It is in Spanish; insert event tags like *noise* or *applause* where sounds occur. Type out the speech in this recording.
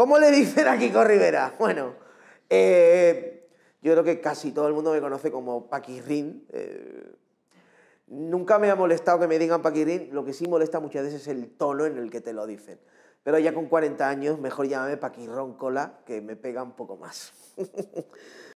¿Cómo le dicen a Kiko Rivera? *laughs* Bueno, eh, yo creo que casi todo el mundo me conoce como Paquirrin. Eh, nunca me ha molestado que me digan Paquirrin, lo que sí molesta muchas veces es el tono en el que te lo dicen. Pero ya con 40 años, mejor llámame Paquirrón Cola, que me pega un poco más. *laughs*